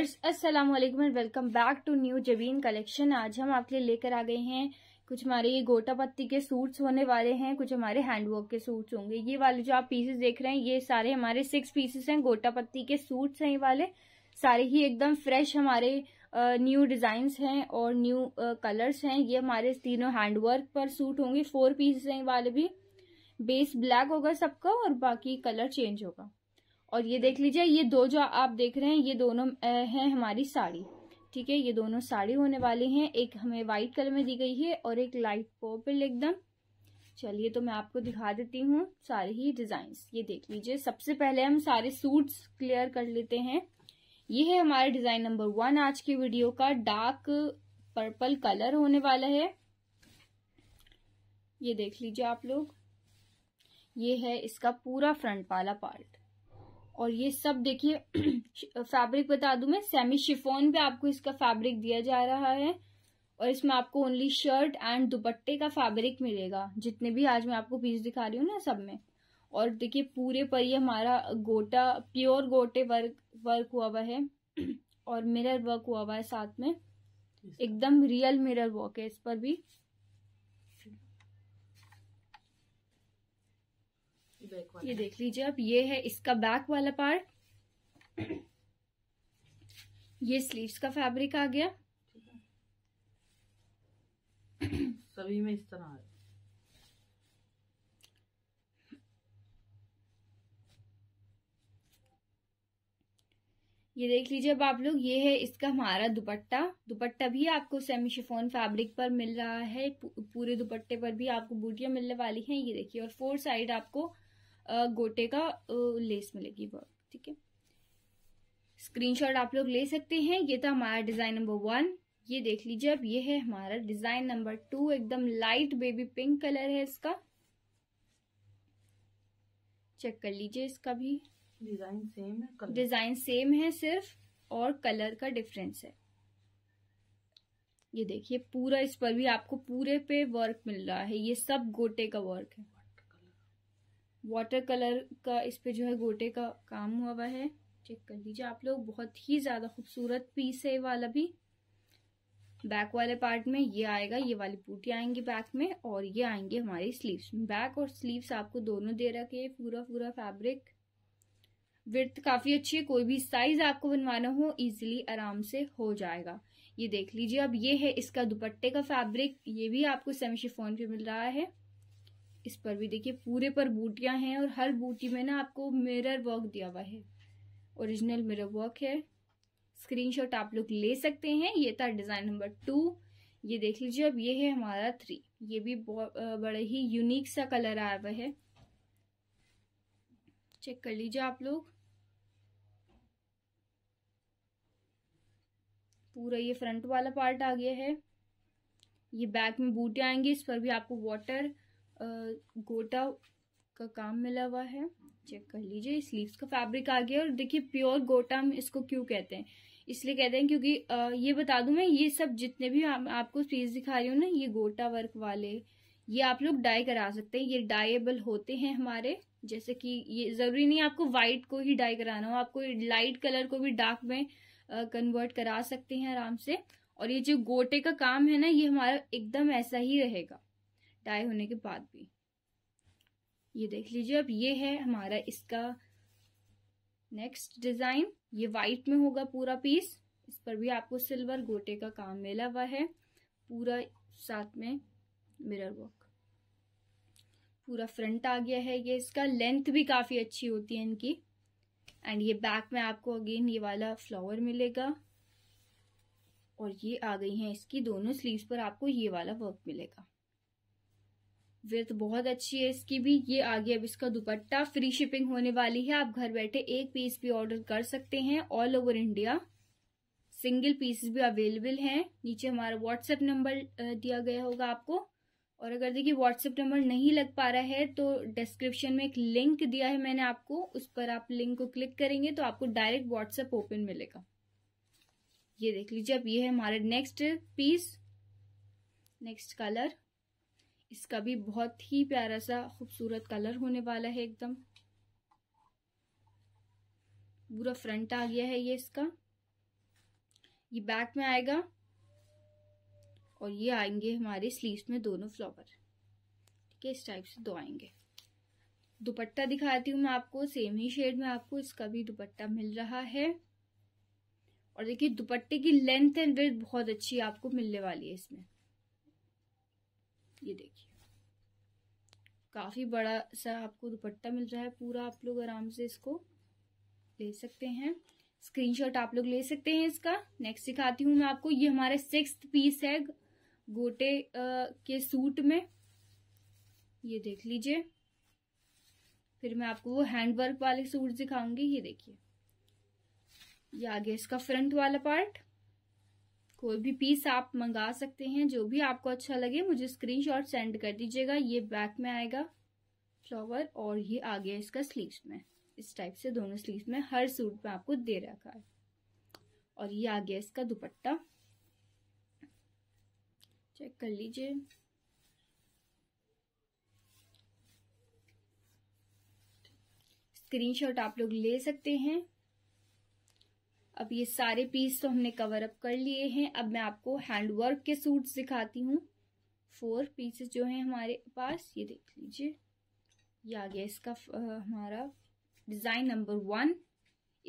viewers अस्सलाम वालेकुम and welcome back to New Jabeen Collection आज हम आपके लिए लेकर आ गए हैं कुछ हमारे ये गोटा पत्ती के सूट्स होने वाले हैं कुछ हमारे हैंडवर्क के सूट्स होंगे ये वाले जो आप पीसेस देख रहे हैं ये सारे हमारे सिक्स पीसेस हैं गोटा पत्ती के सूट्स हैं ये वाले सारे ही एकदम फ्रेश हमारे न्यू डिजाइन हैं और न्यू कलर्स हैं ये हमारे तीनों हैंडवर्क पर सूट होंगे फोर पीसेस हैं ये वाले भी बेस ब्लैक होगा सबका और बाकी कलर चेंज होगा और ये देख लीजिए ये दो जो आप देख रहे हैं ये दोनों हैं हमारी साड़ी ठीक है ये दोनों साड़ी होने वाली हैं एक हमें वाइट कलर में दी गई है और एक लाइट पर्पल एकदम चलिए तो मैं आपको दिखा देती हूँ सारे ही डिजाइन ये देख लीजिए सबसे पहले हम सारे सूट्स क्लियर कर लेते हैं ये है हमारे डिजाइन नंबर वन आज की वीडियो का डार्क पर्पल कलर होने वाला है ये देख लीजिए आप लोग ये है इसका पूरा फ्रंट वाला पार्ट और ये सब देखिए फैब्रिक बता दू मैं सेमी शिफोन पे आपको इसका फैब्रिक दिया जा रहा है और इसमें आपको ओनली शर्ट एंड दुपट्टे का फैब्रिक मिलेगा जितने भी आज मैं आपको पीस दिखा रही हूँ ना सब में और देखिए पूरे पर ये हमारा गोटा प्योर गोटे वर्क वर्क हुआ हुआ है और मिरर वर्क हुआ हुआ है साथ में एकदम रियल मिरर वर्क है इस पर भी ये देख लीजिए आप ये है इसका बैक वाला पार्ट ये स्लीव्स का फैब्रिक आ गया सभी में इस तरह है ये देख लीजिए अब आप लोग ये है इसका हमारा दुपट्टा दुपट्टा भी आपको सेमी शिफोन फैब्रिक पर मिल रहा है पूरे दुपट्टे पर भी आपको बूटियां मिलने वाली हैं ये देखिए और फोर साइड आपको गोटे का लेस मिलेगी वर्क ठीक है स्क्रीनशॉट आप लोग ले सकते हैं ये था हमारा डिजाइन नंबर वन ये देख लीजिए अब ये है हमारा डिजाइन नंबर टू एकदम लाइट बेबी पिंक कलर है इसका चेक कर लीजिए इसका भी डिजाइन सेम है डिजाइन सेम है सिर्फ और कलर का डिफरेंस है ये देखिए पूरा इस पर भी आपको पूरे पे वर्क मिल रहा है ये सब गोटे का वर्क है वाटर कलर का इस पर जो है गोटे का काम हुआ हुआ है चेक कर लीजिए आप लोग बहुत ही ज़्यादा खूबसूरत पीस है वाला भी बैक वाले पार्ट में ये आएगा ये वाली बूटी आएंगी बैक में और ये आएंगे हमारी स्लीव्स बैक और स्लीव्स आपको दोनों दे रखे हैं पूरा पूरा फैब्रिक विथ काफ़ी अच्छी है कोई भी साइज आपको बनवाना हो इजीली आराम से हो जाएगा ये देख लीजिए अब ये है इसका दुपट्टे का फैब्रिक ये भी आपको सेमी शिफोन पे मिल रहा है इस पर भी देखिए पूरे पर बूटियां हैं और हर बूटी में ना आपको मिरर वर्क दिया हुआ है ओरिजिनल मिरर वर्क है स्क्रीनशॉट आप लोग ले सकते हैं ये था डिज़ाइन नंबर टू ये देख लीजिए अब ये है हमारा थ्री ये भी बड़े ही यूनिक सा कलर आया हुआ है चेक कर लीजिए आप लोग पूरा ये फ्रंट वाला पार्ट आ गया है ये बैक में बूटे आएंगे इस पर भी आपको वाटर गोटा का काम मिला हुआ है चेक कर लीजिए स्लीव्स का फैब्रिक आ गया और देखिए प्योर गोटा हम इसको क्यों कहते हैं इसलिए कहते हैं क्योंकि आ, ये बता दूं मैं ये सब जितने भी आ, आपको पीस दिखा रही हूँ ना ये गोटा वर्क वाले ये आप लोग डाई करा सकते हैं ये डाइएबल होते हैं हमारे जैसे कि ये ज़रूरी नहीं आपको वाइट को ही डाई कराना हो आपको लाइट कलर को भी डार्क में कन्वर्ट करा सकते हैं आराम से और ये जो गोटे का काम है ना ये हमारा एकदम ऐसा ही रहेगा टाई होने के बाद भी ये देख लीजिए अब ये है हमारा इसका नेक्स्ट डिज़ाइन ये वाइट में होगा पूरा पीस इस पर भी आपको सिल्वर गोटे का काम मिला हुआ है पूरा साथ में मिरर वर्क पूरा फ्रंट आ गया है ये इसका लेंथ भी काफ़ी अच्छी होती है इनकी एंड ये बैक में आपको अगेन ये वाला फ्लावर मिलेगा और ये आ गई है इसकी दोनों स्लीव्स पर आपको ये वाला वर्क मिलेगा विथ तो बहुत अच्छी है इसकी भी ये आ गया अब इसका दुपट्टा फ्री शिपिंग होने वाली है आप घर बैठे एक पीस भी ऑर्डर कर सकते हैं all over India single pieces भी अवेलेबल हैं नीचे हमारा व्हाट्सएप नंबर दिया गया होगा आपको और अगर देखिए व्हाट्सएप नंबर नहीं लग पा रहा है तो डिस्क्रिप्शन में एक लिंक दिया है मैंने आपको उस पर आप लिंक को क्लिक करेंगे तो आपको डायरेक्ट व्हाट्सएप ओपन मिलेगा ये देख लीजिए अब ये है हमारा नेक्स्ट पीस नेक्स्ट कलर इसका भी बहुत ही प्यारा सा खूबसूरत कलर होने वाला है एकदम पूरा फ्रंट आ गया है ये इसका ये बैक में आएगा और ये आएंगे हमारे स्लीव्स में दोनों फ्लावर ठीक है इस टाइप से दो आएंगे दुपट्टा दिखाती हूँ मैं आपको सेम ही शेड में आपको इसका भी दुपट्टा मिल रहा है और देखिए दुपट्टे की लेंथ एंड वेथ बहुत अच्छी आपको मिलने वाली है इसमें ये देखिए काफ़ी बड़ा सा आपको दुपट्टा मिल रहा है पूरा आप लोग आराम से इसको ले सकते हैं स्क्रीनशॉट आप लोग ले सकते हैं इसका नेक्स्ट सिखाती हूँ मैं आपको ये हमारे सिक्स पीस है गोटे आ, के सूट में ये देख लीजिए फिर मैं आपको वो हैंडवर्क वाले सूट दिखाऊंगी ये देखिए ये आगे इसका फ्रंट वाला पार्ट कोई भी पीस आप मंगा सकते हैं जो भी आपको अच्छा लगे मुझे स्क्रीनशॉट सेंड कर दीजिएगा ये बैक में आएगा फ्लावर और ये आ गया इसका स्लीव में इस टाइप से दोनों स्लीव में हर सूट में आपको दे रखा है और ये आ गया इसका दुपट्टा चेक कर लीजिए स्क्रीनशॉट आप लोग ले सकते हैं अब ये सारे पीस तो हमने कवर अप कर लिए हैं अब मैं आपको हैंड वर्क के सूट दिखाती हूँ फोर पीसेस जो हैं हमारे पास ये देख लीजिए ये आ गया इसका हमारा डिज़ाइन नंबर वन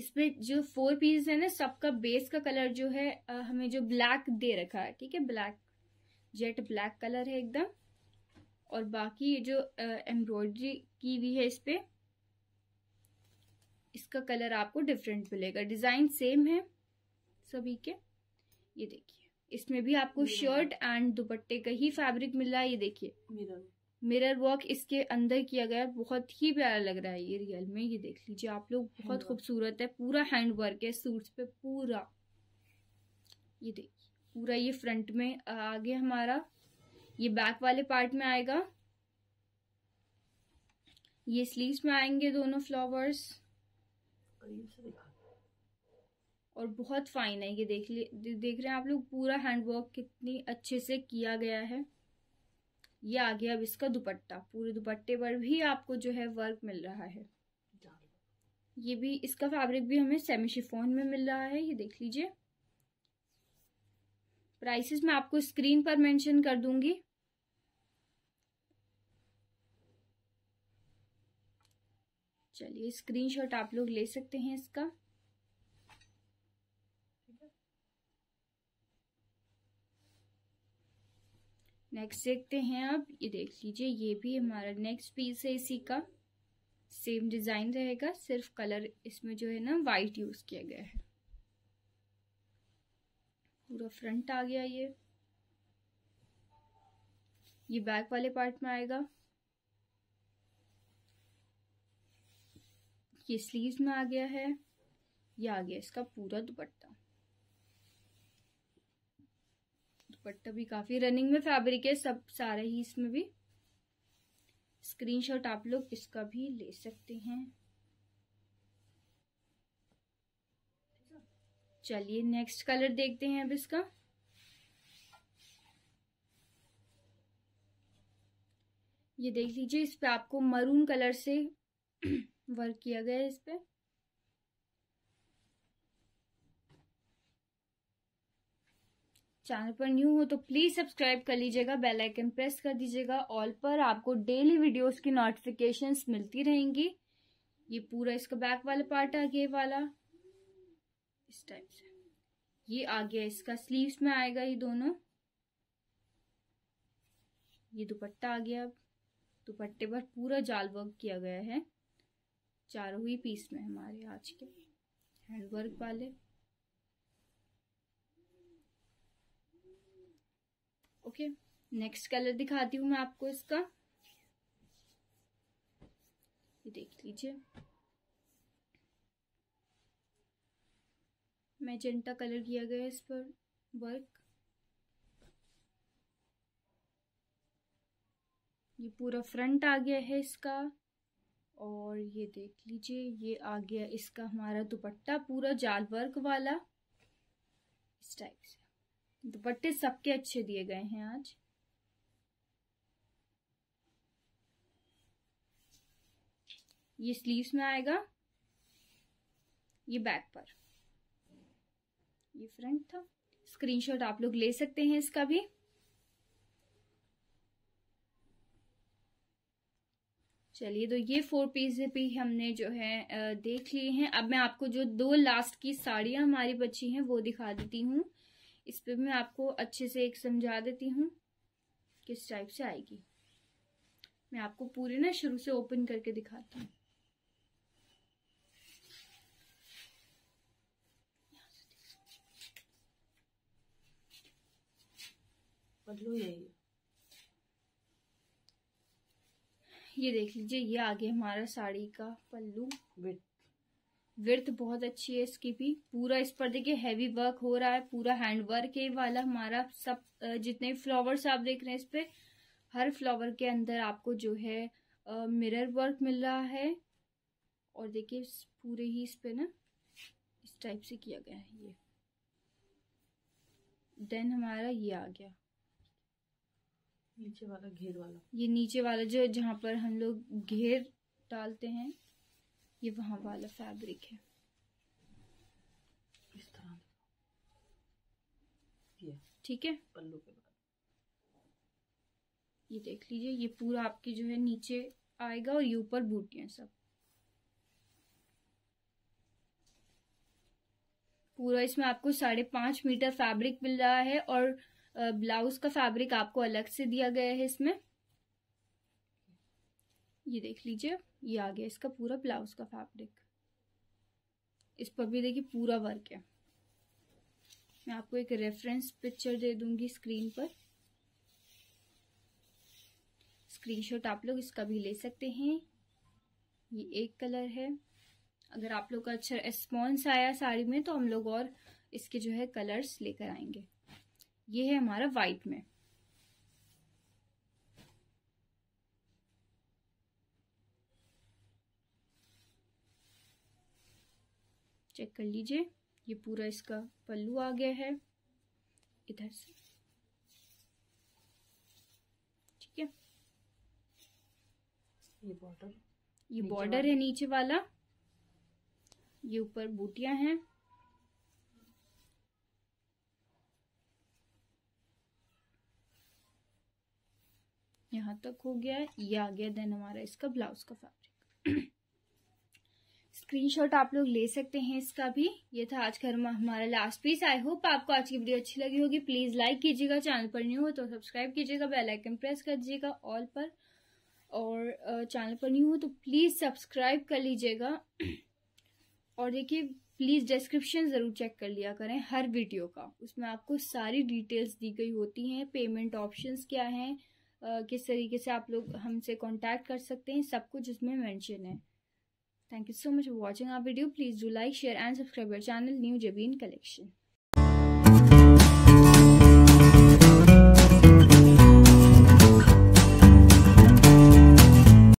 इसमें जो फोर पीस है ना सबका बेस का कलर जो है आ, हमें जो ब्लैक दे रखा है ठीक है ब्लैक जेट ब्लैक कलर है एकदम और बाकी ये जो एम्ब्रॉयडरी की हुई है इस पर इसका कलर आपको डिफरेंट मिलेगा डिज़ाइन सेम है सभी के ये देखिए इसमें भी आपको शर्ट एंड दुपट्टे का ही फैब्रिक मिल रहा है ये देखिए मिरर वर्क इसके अंदर किया गया बहुत ही प्यारा लग रहा है ये रियल में ये देख लीजिए आप लोग बहुत खूबसूरत है पूरा हैंड वर्क है सूट्स पे पूरा ये देखिए पूरा ये फ्रंट में आगे हमारा ये बैक वाले पार्ट में आएगा ये स्लीव्स में आएंगे दोनों फ्लावर्स और बहुत फाइन है ये देख ली देख रहे हैं आप लोग पूरा हैंडवर्क कितनी अच्छे से किया गया है ये आ गया अब इसका दुपट्टा पूरे दुपट्टे पर भी आपको जो है वर्क मिल रहा है ये भी इसका फैब्रिक भी हमें सेमी शिफोन में मिल रहा है ये देख लीजिए प्राइसेस मैं आपको स्क्रीन पर मेंशन कर दूंगी चलिए स्क्रीनशॉट आप लोग ले सकते हैं इसका नेक्स्ट देखते हैं आप ये देख लीजिए ये भी हमारा नेक्स्ट पीस है इसी का सेम डिजाइन रहेगा सिर्फ कलर इसमें जो है ना वाइट यूज किया गया है पूरा फ्रंट आ गया ये ये बैक वाले पार्ट में आएगा ये स्लीव में आ गया है ये आ गया इसका पूरा दुपट्टा दुपट्टा भी काफी रनिंग में फैब्रिक है सब सारे ही इसमें भी स्क्रीनशॉट आप लोग इसका भी ले सकते हैं चलिए नेक्स्ट कलर देखते हैं अब इसका ये देख लीजिए इस पे आपको मरून कलर से वर्क किया गया है इस पर चैनल पर न्यू हो तो प्लीज सब्सक्राइब कर लीजिएगा बेल आइकन प्रेस कर दीजिएगा ऑल पर आपको डेली वीडियोस की नोटिफिकेशंस मिलती रहेंगी ये पूरा इसका बैक वाला पार्ट आ गया वाला इस टाइप से ये आ गया इसका स्लीव्स में आएगा ये दोनों ये दुपट्टा आ गया अब दुपट्टे पर पूरा जाल वर्क किया गया है चारों ही पीस में हमारे आज के हैंडवर्क वाले ओके नेक्स्ट कलर दिखाती हूँ मैं आपको इसका ये देख लीजिए मैजेंटा कलर किया गया है इस पर वर्क ये पूरा फ्रंट आ गया है इसका और ये देख लीजिए ये आ गया इसका हमारा दुपट्टा पूरा जाल वर्क वाला इस टाइप से दुपट्टे सबके अच्छे दिए गए हैं आज ये स्लीव्स में आएगा ये बैक पर ये फ्रंट था स्क्रीनशॉट आप लोग ले सकते हैं इसका भी चलिए तो ये फोर पीस भी हमने जो है देख लिए हैं अब मैं आपको जो दो लास्ट की साड़ियाँ हमारी बची हैं वो दिखा देती हूँ इस पर मैं आपको अच्छे से एक समझा देती हूँ किस टाइप से आएगी मैं आपको पूरे ना शुरू से ओपन करके दिखाती हूँ बदलू यही ये देख लीजिए ये आगे हमारा साड़ी का पल्लू विर्थ बहुत अच्छी है इसकी भी पूरा इस पर देखिए हैवी वर्क हो रहा है पूरा हैंड वर्क है वाला हमारा सब जितने फ्लावर्स आप देख रहे हैं इस पे हर फ्लावर के अंदर आपको जो है मिरर वर्क मिल रहा है और देखिए पूरे ही इस पे ना इस टाइप से किया गया है ये देन हमारा ये आ गया नीचे वाला घेर वाला ये नीचे वाला जो जहाँ पर हम लोग घेर डालते हैं ये वहाँ वाला फैब्रिक है इस तरह ये ठीक है पल्लू के बाद ये देख लीजिए ये पूरा आपके जो है नीचे आएगा और ये ऊपर बूटियां सब पूरा इसमें आपको साढ़े पांच मीटर फैब्रिक मिल रहा है और ब्लाउज का फैब्रिक आपको अलग से दिया गया है इसमें ये देख लीजिए ये आ गया इसका पूरा ब्लाउज का फैब्रिक इस पर भी देखिए पूरा वर्क है मैं आपको एक रेफरेंस पिक्चर दे दूंगी स्क्रीन पर स्क्रीनशॉट आप लोग इसका भी ले सकते हैं ये एक कलर है अगर आप लोग का अच्छा रिस्पॉन्स आया साड़ी में तो हम लोग और इसके जो है कलर्स लेकर आएंगे ये है हमारा वाइट में चेक कर लीजिए ये पूरा इसका पल्लू आ गया है इधर से ठीक है ये बॉर्डर ये बॉर्डर है नीचे वाला ये ऊपर बूटियां हैं यहाँ तक हो गया है ये आ गया देन हमारा इसका ब्लाउज का फैब्रिक स्क्रीनशॉट आप लोग ले सकते हैं इसका भी ये था आज का हमारा लास्ट पीस आई होप आपको आज की वीडियो अच्छी लगी होगी प्लीज लाइक कीजिएगा चैनल पर न्यू हो तो सब्सक्राइब कीजिएगा बेल आइकन प्रेस कर दीजिएगा ऑल पर और चैनल पर न्यू हो तो प्लीज सब्सक्राइब कर लीजिएगा और देखिए प्लीज डिस्क्रिप्शन जरूर चेक कर लिया करें हर वीडियो का उसमें आपको सारी डिटेल्स दी गई होती हैं पेमेंट ऑप्शंस क्या हैं किस तरीके से आप लोग हमसे कॉन्टैक्ट कर सकते हैं सब कुछ उसमें मैंशन है thank you so much for watching our video please do like share and subscribe your channel New Jabeen collection